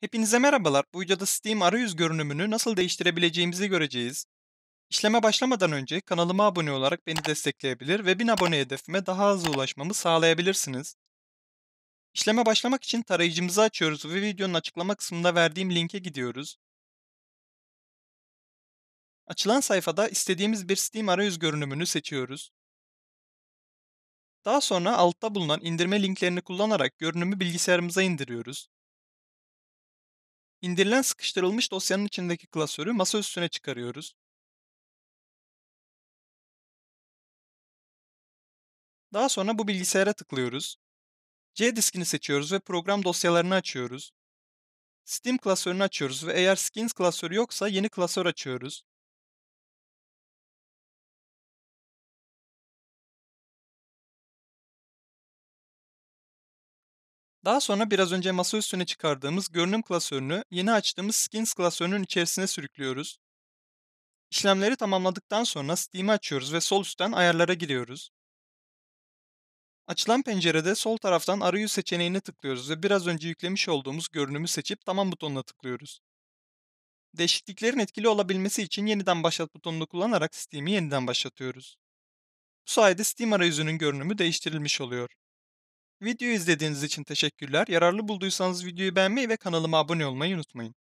Hepinize merhabalar. Bu videoda Steam arayüz görünümünü nasıl değiştirebileceğimizi göreceğiz. İşleme başlamadan önce kanalıma abone olarak beni destekleyebilir ve 1000 abone hedefime daha hızlı ulaşmamı sağlayabilirsiniz. İşleme başlamak için tarayıcımızı açıyoruz ve videonun açıklama kısmında verdiğim linke gidiyoruz. Açılan sayfada istediğimiz bir Steam arayüz görünümünü seçiyoruz. Daha sonra altta bulunan indirme linklerini kullanarak görünümü bilgisayarımıza indiriyoruz. İndirilen sıkıştırılmış dosyanın içindeki klasörü masa üstüne çıkarıyoruz. Daha sonra bu bilgisayara tıklıyoruz. C diskini seçiyoruz ve program dosyalarını açıyoruz. Steam klasörünü açıyoruz ve eğer Skins klasörü yoksa yeni klasör açıyoruz. Daha sonra biraz önce masa üstüne çıkardığımız görünüm klasörünü yeni açtığımız skins klasörünün içerisine sürüklüyoruz. İşlemleri tamamladıktan sonra Steam'i açıyoruz ve sol üstten ayarlara giriyoruz. Açılan pencerede sol taraftan arayüz seçeneğine tıklıyoruz ve biraz önce yüklemiş olduğumuz görünümü seçip tamam butonuna tıklıyoruz. Değişikliklerin etkili olabilmesi için yeniden başlat butonunu kullanarak Steam'i yeniden başlatıyoruz. Bu sayede Steam arayüzünün görünümü değiştirilmiş oluyor. Videoyu izlediğiniz için teşekkürler. Yararlı bulduysanız videoyu beğenmeyi ve kanalıma abone olmayı unutmayın.